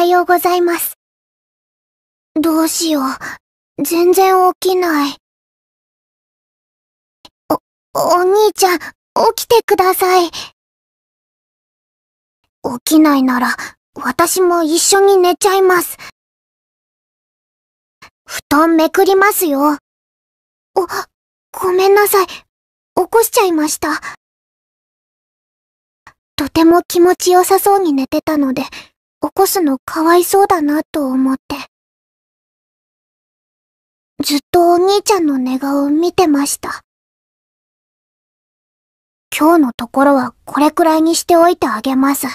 はようございます。どうしよう。全然起きない。お、お兄ちゃん、起きてください。起きないなら、私も一緒に寝ちゃいます。布団めくりますよ。お、ごめんなさい。起こしちゃいました。とても気持ちよさそうに寝てたので、起こすのかわいそうだなと思って。ずっとお兄ちゃんの寝顔を見てました。今日のところはこれくらいにしておいてあげます。